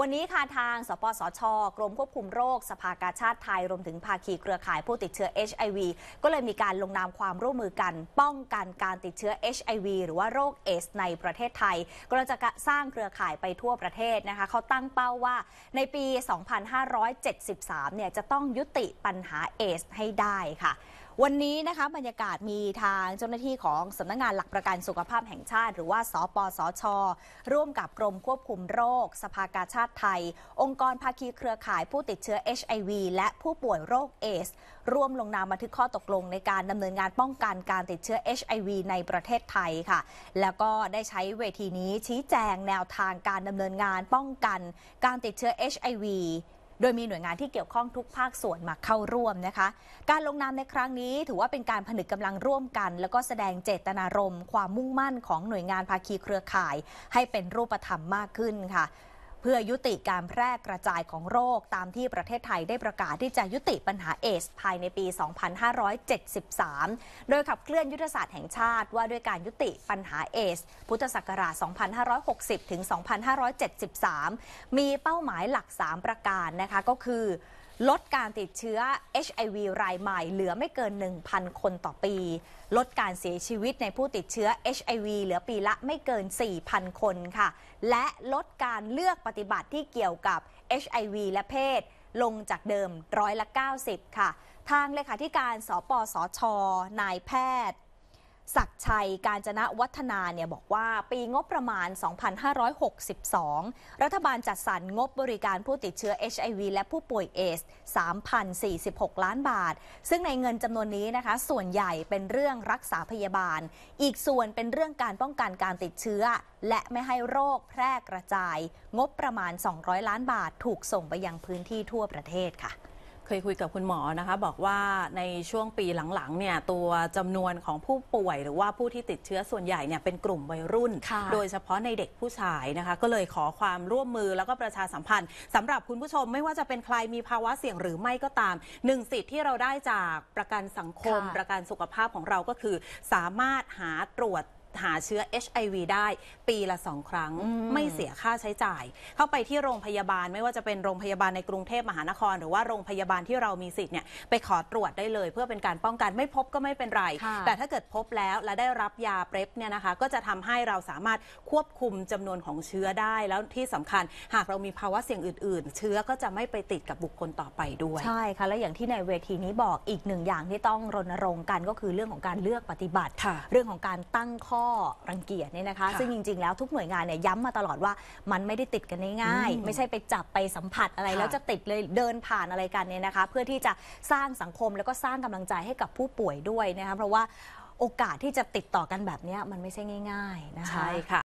วันนี้ค่ะทางสปสช กรมควบคุมโรคสภากาชาติไทยรวมถึงภาคีเครือข่ายผู้ติดเชื้อ HIV ก็เลยมีการลงนามความร่วมมือกันป้องกันการติดเชื้อ HIV หรือว่าโรคเอสในประเทศไทย ก็จะสร้างเครือข่ายไปทั่วประเทศนะคะเขาตั้งเป้าว่าในปี 2573 เนี่ยจะต้องยุติปัญหาเอส ให้ได้ค่ะวันนี้นะคะบรรยากาศมีทางเจ้าหน้าที่ของสำนักงงานหลักประกันสุขภาพแห่งชาติ หรือว่า สปสช ร่วมกับกรมควบคุมโรค สภากาชาติไทย องค์กรภาคีเครือข่ายผู้ติดเชื้อ HIV และผู้ป่วยโรคเอส ร่วมลงนามบันทึกข้อตกลงในการดำเนินงานป้องกันการติดเชื้อ HIV ในประเทศไทยค่ะ แล้วก็ได้ใช้เวทีนี้ชี้แจงแนวทางการดำเนินงานป้องกันการติดเชื้อ HIV โดยมีหน่วยงานที่เกี่ยวข้องทุกภาคส่วนมาเข้าร่วมนะคะ การลงนามในครั้งนี้ถือว่าเป็นการผนึกกำลังร่วมกัน แล้วก็แสดงเจตนารมณ์ความมุ่งมั่นของหน่วยงานภาคีเครือข่าย ให้เป็นรูปธรรมมากขึ้นค่ะเพื่อยุติการแพร่กระจายของโรคตามที่ประเทศไทยได้ประกาศที่จะยุติปัญหาเอส ภายในปี 2573 โดยขับเคลื่อนยุทธศาสตร์แห่งชาติ ว่าด้วยการยุติปัญหาเอส พุทธศักราช 2560 ถึง 2573 มีเป้าหมายหลัก 3 ประการนะคะก็คือลดการติดเชื้อ HIV รายใหม่เหลือไม่เกิน 1,000 คนต่อปี ลดการเสียชีวิตในผู้ติดเชื้อ HIV เหลือปีละไม่เกิน 4,000 คนค่ะ และลดการเลือกปฏิบัติที่เกี่ยวกับ HIV และเพศ ลงจากเดิมร้อยละ90 ค่ะ ทางเลขาธิการสปสช นายแพทย์ศักชัยการจนะวัฒนาเนี่ยบอกว่าปีงบประมาณ 2562 รัฐบาลจัดสรรงบบริการผู้ติดเชื้อ HIV และผู้ป่วยเอส3,046 ล้านบาท ซึ่งในเงินจำนวนนี้นะคะส่วนใหญ่เป็นเรื่องรักษาพยาบาล อีกส่วนเป็นเรื่องการป้องกันการติดเชื้อและไม่ให้โรคแพร่กระจายงบประมาณ 200 ล้านบาทถูกส่งไปยังพื้นที่ทั่วประเทศค่ะเคยคุยกับคุณหมอนะคะ บอกว่าในช่วงปีหลังๆ เนี่ย ตัวจำนวนของผู้ป่วยหรือว่าผู้ที่ติดเชื้อส่วนใหญ่เนี่ยเป็นกลุ่มวัยรุ่น โดยเฉพาะในเด็กผู้ชายนะคะ ก็เลยขอความร่วมมือแล้วก็ประชาสัมพันธ์ สำหรับคุณผู้ชมไม่ว่าจะเป็นใครมีภาวะเสี่ยงหรือไม่ก็ตาม หนึ่งสิทธิ์ที่เราได้จากประกันสังคม ประกันสุขภาพของเราก็คือ สามารถหาตรวจหาเชื้อ HIV ได้ปีละสองครั้งไม่เสียค่าใช้จ่าย เข้าไปที่โรงพยาบาลไม่ว่าจะเป็นโรงพยาบาลในกรุงเทพมหานคร หรือว่าโรงพยาบาลที่เรามีสิทธิ์เนี่ยไปขอตรวจได้เลย เพื่อเป็นการป้องกันไม่พบก็ไม่เป็นไร แต่ถ้าเกิดพบแล้วและได้รับยาเปรปเนี่ยนะคะก็จะทำให้เราสามารถควบคุมจำนวนของเชื้อได้ แล้วที่สำคัญหากเรามีภาวะเสี่ยงอื่น ๆ เชื้อก็จะไม่ไปติดกับบุคคลต่อไปด้วยใช่ค่ะและอย่างที่ในเวทีนี้บอกอีกหนึ่งอย่างที่ต้องรณรงค์กันก็คือเรื่องของการเลือกปฏิบัติ เรื่องของการตั้งข้อก็รังเกียจเนี่ยนะคะ ซึ่งจริงๆ แล้วทุกหน่วยงานเนี่ยย้ำมาตลอดว่ามันไม่ได้ติดกันง่ายๆ ไม่ใช่ไปจับไปสัมผัสอะไร แล้วจะติดเลยเดินผ่านอะไรกันเนี่ยนะคะ เพื่อที่จะสร้างสังคมแล้วก็สร้างกำลังใจให้กับผู้ป่วยด้วยนะคะเพราะว่าโอกาสที่จะติดต่อกันแบบนี้มันไม่ใช่ง่าย ๆ นะคะใช่ค่ะ